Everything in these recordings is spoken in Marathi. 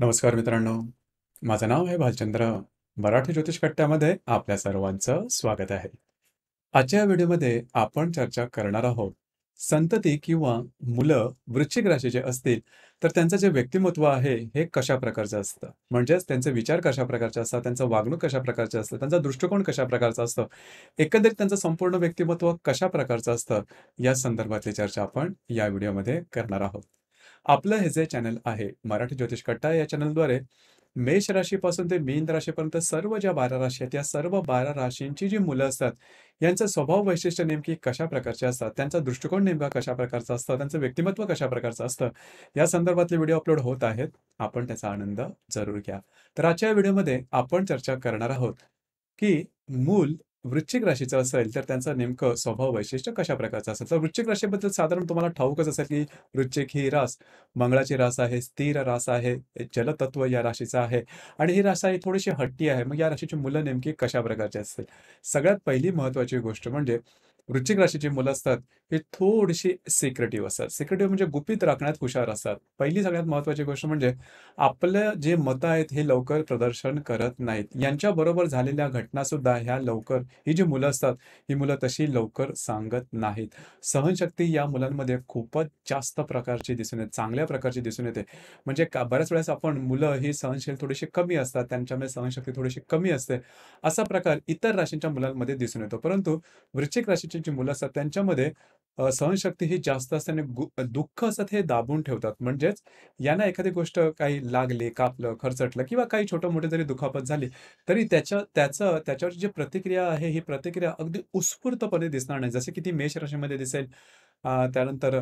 नमस्कार मित्रांनो माझं नाव आहे भालचंद्र मराठी ज्योतिष कट्ट्यामध्ये आपल्या सर्वांचं स्वागत आहे आजच्या या व्हिडिओमध्ये आपण चर्चा करणार आहोत संतती किंवा मुलं वृश्चिक राशीचे असतील तर त्यांचं जे व्यक्तिमत्व आहे हे कशा प्रकारचं असतं म्हणजेच त्यांचे विचार कशा प्रकारचे असतात त्यांचं वागणूक कशा प्रकारचे असतं त्यांचा दृष्टिकोन कशा प्रकारचा असतो एकंदरीत त्यांचं संपूर्ण व्यक्तिमत्व कशा प्रकारचं असतं या संदर्भातली चर्चा आपण या व्हिडिओमध्ये करणार आहोत आपलं हे जे चॅनल आहे मराठी ज्योतिष कट्टा या चॅनलद्वारे मेष राशीपासून ते मीन राशीपर्यंत सर्व ज्या बारा राशी आहेत या सर्व बारा राशींची जी मुलं असतात यांचं स्वभाव वैशिष्ट्य नेमकी कशा प्रकारचे असतात त्यांचा दृष्टिकोन नेमका कशा प्रकारचा असतं त्यांचं व्यक्तिमत्व कशा प्रकारचं असतं या संदर्भातले व्हिडिओ अपलोड होत आहेत आपण त्याचा आनंद जरूर घ्या तर आजच्या व्हिडिओमध्ये आपण चर्चा करणार आहोत की मूल वृश्चिक राशीचं असेल तर त्यांचं नेमकं स्वभाव वैशिष्ट्य कशा प्रकारचं असेल तर वृश्चिक राशीबद्दल साधारण तुम्हाला ठाऊकच असेल की वृश्चिक ही रास मंगळाची रास आहे स्थिर रास आहे जलतत्व या राशीचा आहे आणि ही रास आहे थोडीशी हट्टी आहे मग या राशीची मुलं नेमकी कशा प्रकारची असतील सगळ्यात पहिली महत्वाची गोष्ट म्हणजे वृश्चिक राशीची मुलं असतात हे थोडीशी सिक्रेटिव्ह असतात सिक्रेटिव्ह म्हणजे गुपित राखण्यात हुशार असतात पहिली सगळ्यात महत्वाची गोष्ट म्हणजे आपलं जे मतं आहेत हे लवकर प्रदर्शन करत नाहीत यांच्याबरोबर झालेल्या घटना सुद्धा ह्या लवकर ही जी मुलं असतात ही मुलं तशी लवकर सांगत नाहीत सहनशक्ती या मुलांमध्ये खूपच जास्त प्रकारची दिसून येते चांगल्या प्रकारची दिसून येते म्हणजे का बऱ्याच वेळेस आपण मुलं ही सहनशील थोडीशी कमी असतात त्यांच्यामध्ये सहनशक्ती थोडीशी कमी असते असा प्रकार इतर राशींच्या मुलांमध्ये दिसून येतो परंतु वृश्चिक राशीची जी मुलं असतात त्यांच्यामध्ये सहनशक्ती ही जास्त आणि दुःख असतात हे दाबून ठेवतात म्हणजेच यांना एखादी गोष्ट काही लागली कापलं खरचटलं किंवा काही छोटं मोठे जरी दुखापत झाली तरी त्याच्या त्याचं त्याच्यावर जी प्रतिक्रिया आहे ही प्रतिक्रिया अगदी उत्स्फूर्तपणे दिसणार नाही जसे की ती मेष राशीमध्ये दिसेल त्यानंतर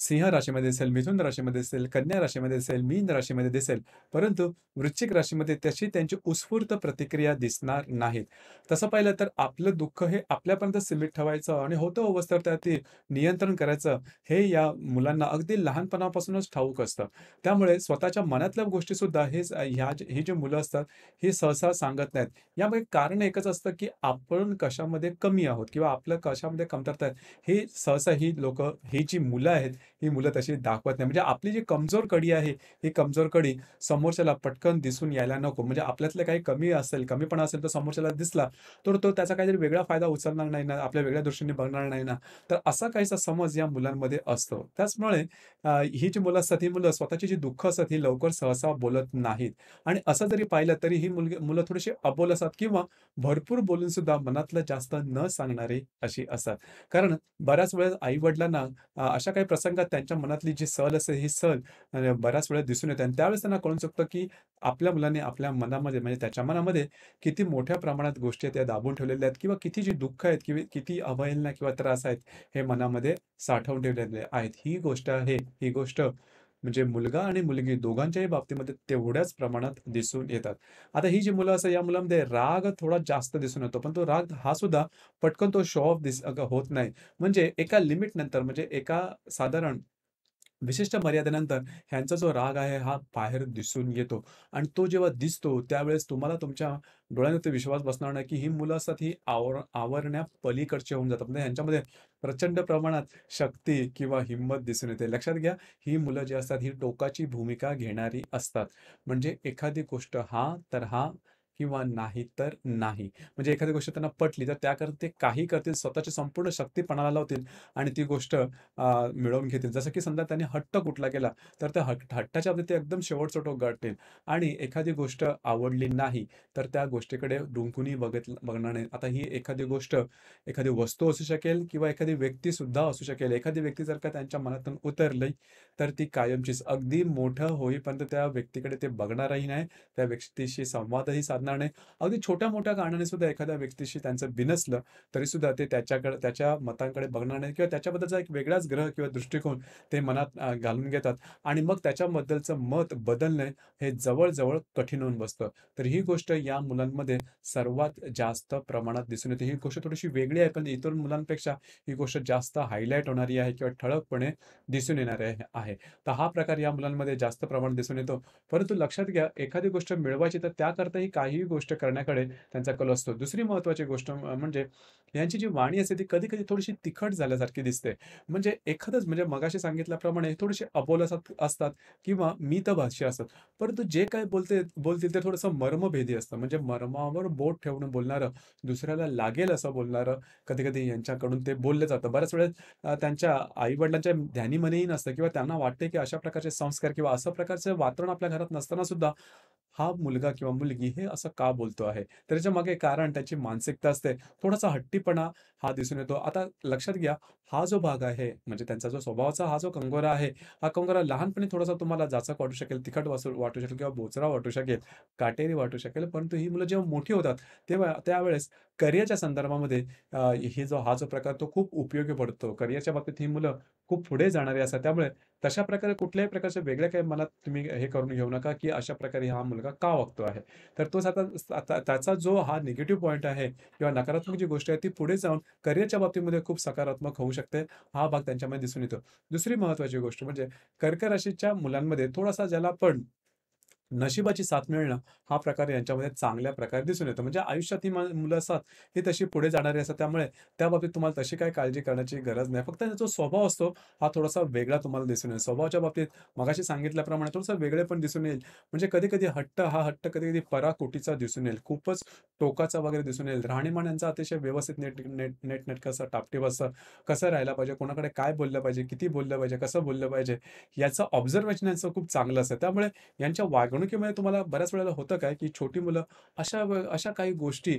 सिंह राशीमध्ये असेल मिथुन राशीमध्ये असेल कन्या राशीमध्ये असेल मीन राशीमध्ये दिसेल परंतु वृश्चिक राशीमध्ये तशी त्यांची उत्स्फूर्त प्रतिक्रिया दिसणार नाहीत तसं पाहिलं तर आपलं दुःख हे आपल्यापर्यंत सीमित ठेवायचं आणि होतं अवस्थेवर त्यातील नियंत्रण करायचं हे या मुलांना अगदी लहानपणापासूनच ठाऊक असतं त्यामुळे स्वतःच्या मनातल्या गोष्टी सुद्धा हे ह्या हे जे मुलं असतात हे सहसा सांगत नाहीत यामुळे कारण एकच असतं की आपण कशामध्ये कमी आहोत किंवा आपलं कशामध्ये कमतरता हे सहसा ही लोक ही जी मुलं आहेत ही मुलं तशी दाखवत नाही म्हणजे आपली जी कमजोर कडी आहे ही कमजोर कडी समोरच्याला पटकन दिसून यायला नको म्हणजे आपल्यातलं काही कमी असेल कमीपणा असेल तर समोरच्याला दिसला तर तो त्याचा काहीतरी वेगळा फायदा उचलणार नाही ना आपल्या वेगळ्या दृष्टीने बघणार नाही ना तर असा काहीसा समज या मुलांमध्ये असतो त्याचमुळे ही जी मुलं असतात ही मुलं स्वतःची जी दुःख असतात ही लवकर सहसा बोलत नाहीत आणि असं जरी पाहिलं तरी ही मुलगी मुलं थोडीशी अबोल असतात किंवा भरपूर बोलून सुद्धा मनातलं जास्त न सांगणारी अशी असतात कारण बऱ्याच वेळेस आई वडिलांना अशा काही प्रसंग त्यांच्या मनातली जी सल असते ही सल बऱ्याच वेळा दिसून येते आणि त्यावेळेस त्यांना कळू शकतं की आपल्या मुलाने आपल्या मनामध्ये म्हणजे त्याच्या मनामध्ये किती मोठ्या प्रमाणात गोष्टी आहेत त्या दाबून ठेवलेल्या आहेत किंवा किती जी दुःख आहेत किंवा किती अवहेलना किंवा त्रास आहेत हे मनामध्ये साठवून ठेवलेले आहेत ही गोष्ट आहे ही गोष्ट म्हणजे मुलगा आणि मुलगी दोघांच्याही बाबतीमध्ये तेवढ्याच प्रमाणात दिसून येतात आता ही जी मुलं असतात या मुलामध्ये राग थोडा जास्त दिसून येतो पण तो राग हा सुद्धा पटकन तो शो ऑफ दिस होत नाही म्हणजे एका लिमिट नंतर म्हणजे एका साधारण विशिष्ट मर्यादेनंतर ह्यांचा जो राग आहे हा बाहेर दिसून येतो आणि तो जेव्हा दिसतो त्यावेळेस तुम्हाला तुमच्या डोळ्यांवर विश्वास बसणार नाही की ही मुलं असतात ही आवर आवरण्या पलीकडचे होऊन जातात म्हणजे ह्यांच्यामध्ये प्रचंड प्रमाणात शक्ती किंवा हिंमत दिसून येते लक्षात घ्या ही मुलं जी असतात ही टोकाची भूमिका घेणारी असतात म्हणजे एखादी गोष्ट हा तर हा किंवा नाही तर नाही म्हणजे एखादी गोष्ट त्यांना पटली तर त्याकरता ते काही करतील स्वतःची संपूर्ण शक्तीपणाला लावतील आणि ती गोष्ट मिळवून घेतील जसं की समजा त्यांनी हट्ट कुठला केला तर त्या हट्ट हट्टाच्या बाबतीत ते एकदम शेवटचा टोक गाठतील आणि एखादी गोष्ट आवडली नाही तर त्या गोष्टीकडे डुंकूनही बघत बघणार नाही आता ही एखादी गोष्ट एखादी वस्तू असू शकेल किंवा एखादी व्यक्ती सुद्धा असू शकेल एखादी व्यक्ती जर का त्यांच्या मनातून उतरली तर ती कायमचीच अगदी मोठं होईपर्यंत त्या व्यक्तीकडे ते बघणारही नाही त्या व्यक्तीशी संवादही साध साधणार अगदी छोट्या मोठ्या कारणाने सुद्धा एखाद्या व्यक्तीशी त्यांचं बिनसलं तरी सुद्धा ते त्याच्याकडे त्याच्या मतांकडे बघणार नाही किंवा त्याच्याबद्दलचा एक वेगळाच ग्रह किंवा दृष्टिकोन ते मनात घालून घेतात आणि मग त्याच्याबद्दलचं मत बदलणे हे जवळजवळ कठीण होऊन बसतं तर ही गोष्ट या मुलांमध्ये सर्वात जास्त प्रमाणात दिसून येते ही गोष्ट थोडीशी वेगळी आहे पण इतर मुलांपेक्षा ही गोष्ट जास्त हायलाईट होणारी आहे किंवा ठळकपणे दिसून येणार आहे तर हा प्रकार या मुलांमध्ये जास्त प्रमाणात दिसून येतो परंतु लक्षात घ्या एखादी गोष्ट मिळवायची तर त्याकरताही काही ही गोष्ट करण्याकडे त्यांचा कल असतो दुसरी महत्वाची गोष्ट म्हणजे यांची जी वाणी असते ती कधी कधी थोडीशी तिखट झाल्यासारखी दिसते म्हणजे एखादंच म्हणजे मगाशी सांगितल्याप्रमाणे थोडेसे अबोल असतात किंवा मी भाषी असतात परंतु जे काय बोलते बोलतील ते थोडंसं मर्मभेदी असतं म्हणजे मर्मावर बोट ठेवून बोलणारं दुसऱ्याला लागेल असं बोलणारं कधी कधी यांच्याकडून ते बोलले जातं बऱ्याच वेळेस त्यांच्या आईवडिलांच्या ध्यानीमध्येही नसतं किंवा त्यांना वाटते की अशा प्रकारचे संस्कार किंवा असं प्रकारचं वातावरण आपल्या घरात नसताना सुद्धा हा मुलगा किंवा मुलगी हे असं का बोलतो आहे त्याच्या मागे कारण त्याची मानसिकता असते थोडासा हट्टीपणा हा दिसून येतो आता लक्षात घ्या हा जो भाग आहे म्हणजे त्यांचा जो स्वभावाचा हा जो कंगोरा आहे हा कंगोरा लहानपणी थोडासा तुम्हाला जाचक वाटू शकेल तिखट वाटू शकेल किंवा बोचरा वाटू शकेल काटेरी वाटू शकेल परंतु ही मुलं जेव्हा मोठी होतात तेव्हा त्यावेळेस करिअरच्या संदर्भामध्ये हे जो हा जो प्रकार तो खूप उपयोगी पडतो करिअरच्या बाबतीत ही मुलं खूप पुढे जाणारे असतात त्यामुळे तशा प्रकारे कुठल्याही प्रकारचे वेगळ्या काही मनात तुम्ही हे करून घेऊ नका की अशा प्रकारे हा मुलगा का वागतो आहे तर तोच आता त्याचा जो हा निगेटिव्ह पॉईंट आहे किंवा नकारात्मक जी गोष्ट आहे ती पुढे जाऊन करिअरच्या बाबतीमध्ये खूप सकारात्मक होऊ शकते हा भाग त्यांच्यामध्ये दिसून येतो दुसरी महत्वाची गोष्ट म्हणजे कर्क राशीच्या मुलांमध्ये थोडासा ज्याला पण नशिबाची साथ मिळणं हा प्रकार यांच्यामध्ये चांगल्या प्रकारे दिसून येतो म्हणजे आयुष्यात ही मुलं असतात ही तशी पुढे जाणारी असतात त्यामुळे त्या बाबतीत तुम्हाला तशी काय काळजी करण्याची गरज नाही फक्त जो स्वभाव असतो हा थोडासा वेगळा तुम्हाला दिसून येईल स्वभावाच्या बाबतीत मगाशी सांगितल्याप्रमाणे थोडंसं वेगळे पण दिसून येईल म्हणजे कधी कधी हट्ट हा हट्ट कधी कधी पराकोटीचा दिसून येईल खूपच टोकाचा वगैरे दिसून येईल राहणीमान यांचा अतिशय व्यवस्थित नेट नेट नेट कसं टापटीप असं कसं राहायला पाहिजे कोणाकडे काय बोललं पाहिजे किती बोललं पाहिजे कसं बोललं पाहिजे याचं ऑब्झर्वेशन यांचं खूप चांगलं असतं त्यामुळे यांच्या वा वागणुकीमध्ये म्हणजे तुम्हाला बऱ्याच वेळेला होतं काय की छोटी मुलं अशा अशा काही गोष्टी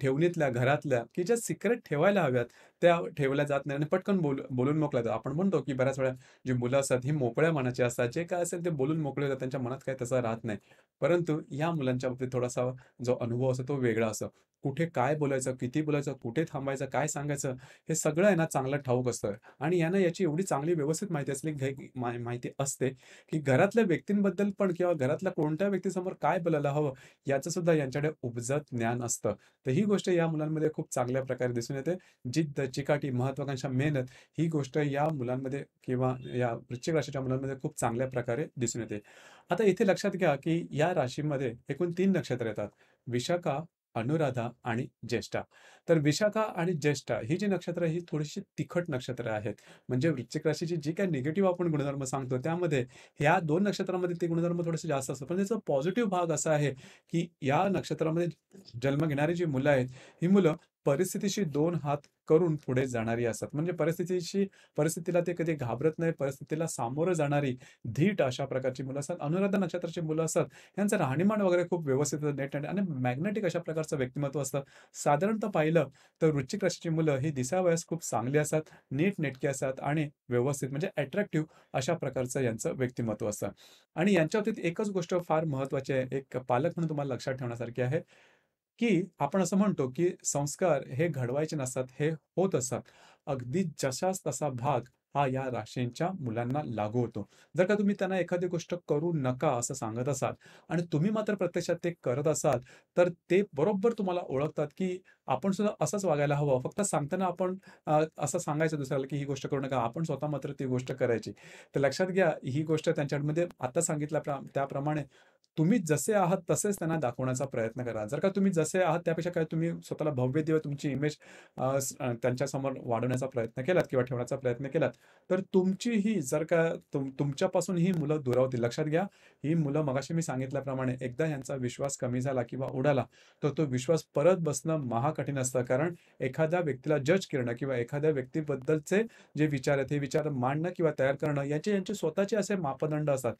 ठेवणीतल्या घरातल्या की ज्या सिक्रेट ठेवायला हव्यात त्या ठेवल्या जात नाही आणि पटकन बोल बोलून मोकल्या जातात आपण म्हणतो की बऱ्याच वेळा जी मुलं असतात ही मोकळ्या मनाची असतात जे काय असेल ते बोलून मोकळे होतात त्यांच्या मनात काही तसा राहत नाही परंतु या मुलांच्या बाबतीत थोडासा जो अनुभव असतो तो वेगळा असतो कुठे काय बोलायचं किती बोलायचं कुठे थांबायचं काय सांगायचं हे सगळं आहे ना चांगलं ठाऊक असतं आणि यांना याची एवढी चांगली व्यवस्थित माहिती असली माहिती असते की घरातल्या व्यक्तींबद्दल पण किंवा घरातल्या कोणत्या व्यक्तीसमोर काय बोलायला हवं याचं सुद्धा यांच्याकडे उपजत ज्ञान असतं तर ही गोष्ट या मुलांमध्ये खूप चांगल्या प्रकारे दिसून येते जिद्द चिकाटी महत्वाकांक्षा मेहनत ही गोष्ट या मुलांमध्ये किंवा या वृश्चिक राशीच्या मुलांमध्ये खूप चांगल्या प्रकारे दिसून येते आता इथे लक्षात घ्या की या राशीमध्ये एकूण तीन नक्षत्र येतात विशाखा अनुराधा आणि ज्येष्ठा तर विशाखा आणि ज्येष्ठा ही जी नक्षत्र ही थोडीशी तिखट नक्षत्र आहेत म्हणजे वृश्चिक राशीची जी काही निगेटिव्ह आपण गुणधर्म सांगतो त्यामध्ये ह्या दोन नक्षत्रामध्ये ते गुणधर्म थोडेसे जास्त असतात पण त्याचा पॉझिटिव्ह भाग असा आहे की या नक्षत्रामध्ये जन्म घेणारी जी मुलं आहेत ही मुलं परिस्थितीशी दोन हात करून पुढे जाणारी असतात म्हणजे परिस्थितीशी परिस्थितीला ते कधी घाबरत नाही परिस्थितीला सामोरं जाणारी धीट अशा प्रकारची मुलं असतात अनुराधा नक्षत्राची मुलं असतात यांचं राहणीमान वगैरे खूप व्यवस्थित नेट आणि मॅग्नेटिक अशा प्रकारचं व्यक्तिमत्व असतं साधारणतः पाहिलं तर वृश्चिक राशीची मुलं ही दिसावयास खूप चांगली असतात नीट नेटकी असतात आणि व्यवस्थित म्हणजे अट्रॅक्टिव्ह अशा प्रकारचं यांचं व्यक्तिमत्व असतं आणि यांच्या बाबतीत एकच गोष्ट फार महत्वाची आहे एक पालक म्हणून तुम्हाला लक्षात ठेवण्यासारखी आहे की आपण असं म्हणतो की संस्कार हे घडवायचे नसतात हे होत असतात अगदी जशाच तसा भाग हा या राशींच्या मुलांना लागू होतो जर का तुम्ही त्यांना एखादी गोष्ट करू नका असं सांगत असाल आणि तुम्ही मात्र प्रत्यक्षात ते करत असाल तर ते बरोबर तुम्हाला ओळखतात की आपण सुद्धा असंच वागायला हवं फक्त सांगताना आपण असं सांगायचं दुसऱ्याला की ही गोष्ट करू नका आपण स्वतः मात्र ती गोष्ट करायची तर लक्षात घ्या ही गोष्ट त्यांच्यामध्ये आता सांगितल्या त्याप्रमाणे तुम्ही जसे आहात तसेच त्यांना दाखवण्याचा प्रयत्न करा जर का तुम्ही जसे आहात त्यापेक्षा काय तुम्ही स्वतःला भव्य देव तुमची इमेज त्यांच्यासमोर वाढवण्याचा प्रयत्न केलात किंवा ठेवण्याचा प्रयत्न केलात तर तुमची ही जर का तुम तुमच्यापासून ही मुलं दुरावतील लक्षात घ्या ही मुलं मगाशी मी सांगितल्याप्रमाणे एकदा यांचा विश्वास कमी झाला किंवा उडाला तर तो विश्वास परत बसणं महाकठीण असतं कारण एखाद्या व्यक्तीला जज करणं किंवा एखाद्या व्यक्तीबद्दलचे जे विचार आहेत हे विचार मांडणं किंवा तयार करणं याचे यांचे स्वतःचे असे मापदंड असतात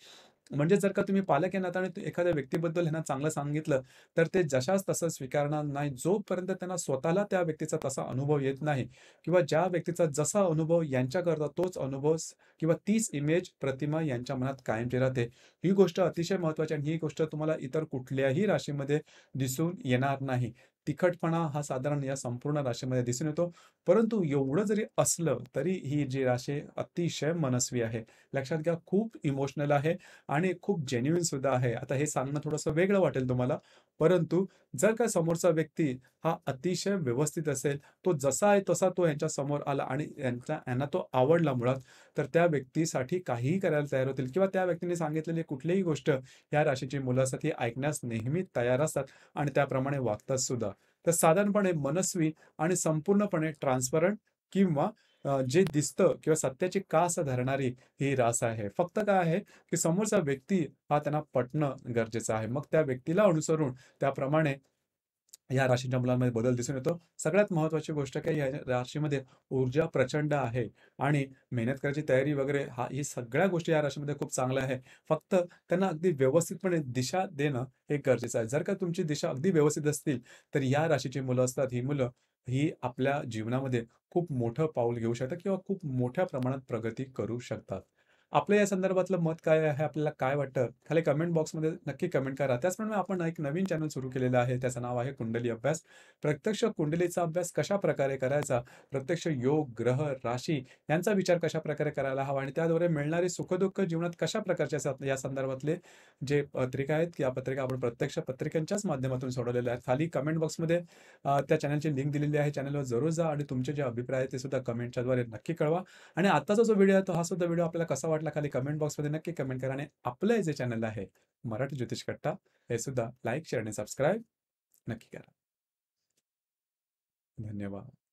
म्हणजे जर का तुम्ही पालक या नाताने एखाद्या व्यक्तीबद्दल ह्यांना चांगलं सांगितलं तर ते जशाच तसं स्वीकारणार नाही जोपर्यंत त्यांना स्वतःला त्या व्यक्तीचा तसा अनुभव येत नाही किंवा ज्या व्यक्तीचा जसा अनुभव यांच्याकरता तोच अनुभव किंवा तीच इमेज प्रतिमा यांच्या मनात कायमची राहते ही गोष्ट अतिशय महत्वाची आणि ही गोष्ट तुम्हाला इतर कुठल्याही राशीमध्ये दिसून येणार नाही तिखटपणा हा साधारण या संपूर्ण राशीमध्ये दिसून येतो परंतु एवढं जरी असलं तरी ही जी राशी अतिशय मनस्वी आहे लक्षात घ्या खूप इमोशनल आहे आणि खूप जेन्युइन सुद्धा आहे आता हे सांगणं थोडंसं वेगळं वाटेल तुम्हाला परंतु जर का समोरचा व्यक्ती हा अतिशय व्यवस्थित असेल तो जसा आहे तसा तो यांच्या समोर आला आणि यांचा यांना तो आवडला मुळात तर त्या व्यक्तीसाठी काहीही करायला तयार होतील किंवा त्या व्यक्तीने सांगितलेली कुठलीही गोष्ट या राशीची मुलासाठी ऐकण्यास नेहमी तयार असतात आणि त्याप्रमाणे वागतात सुद्धा तर साधारणपणे मनस्वी आणि संपूर्णपणे ट्रान्सपरंट किंवा जे दिसतं किंवा सत्याची कास धरणारी ही रास आहे फक्त काय आहे की समोरचा व्यक्ती हा त्यांना पटणं गरजेचं आहे मग त्या व्यक्तीला अनुसरून त्याप्रमाणे या राशींच्या मुलांमध्ये बदल दिसून येतो सगळ्यात महत्वाची गोष्ट काय या राशीमध्ये ऊर्जा प्रचंड आहे आणि मेहनत करायची तयारी वगैरे हा ही सगळ्या गोष्टी या राशीमध्ये खूप चांगल्या आहे फक्त त्यांना अगदी व्यवस्थितपणे दिशा देणं हे गरजेचं आहे जर का तुमची दिशा अगदी व्यवस्थित असतील तर या राशीची मुलं असतात ही मुलं ही आपल्या जीवनामध्ये खूप मोठं पाऊल घेऊ शकतात किंवा खूप मोठ्या प्रमाणात प्रगती करू शकतात आपलं या संदर्भातलं मत काय आहे आपल्याला काय वाटतं खाली कमेंट बॉक्समध्ये नक्की कमेंट करा त्याचप्रमाणे आपण एक नवीन चॅनल सुरू केलेलं आहे त्याचं नाव आहे कुंडली अभ्यास प्रत्यक्ष कुंडलीचा अभ्यास कशा प्रकारे करायचा प्रत्यक्ष योग ग्रह राशी यांचा विचार कशा प्रकारे करायला हवा आणि त्याद्वारे मिळणारे सुखदुःख जीवनात कशा प्रकारचे असतात या संदर्भातले जे पत्रिका आहेत या पत्रिका आपण प्रत्यक्ष पत्रिकांच्याच माध्यमातून सोडवलेल्या आहेत खाली कमेंट बॉक्समध्ये त्या चॅनलची लिंक दिलेली आहे चॅनलवर जरूर जा आणि तुमचे जे अभिप्राय आहेत ते सुद्धा कमेंटच्याद्वारे नक्की कळवा आणि आताचा जो व्हिडिओ आहे तो हा सुद्धा व्हिडिओ आपल्याला कसा वाटला खाली कमेंट बॉक्समध्ये नक्की कमेंट करा आणि आपलं जे चॅनल आहे मराठी ज्योतिष कट्टा हे सुद्धा लाईक शेअर आणि सबस्क्राईब नक्की करा धन्यवाद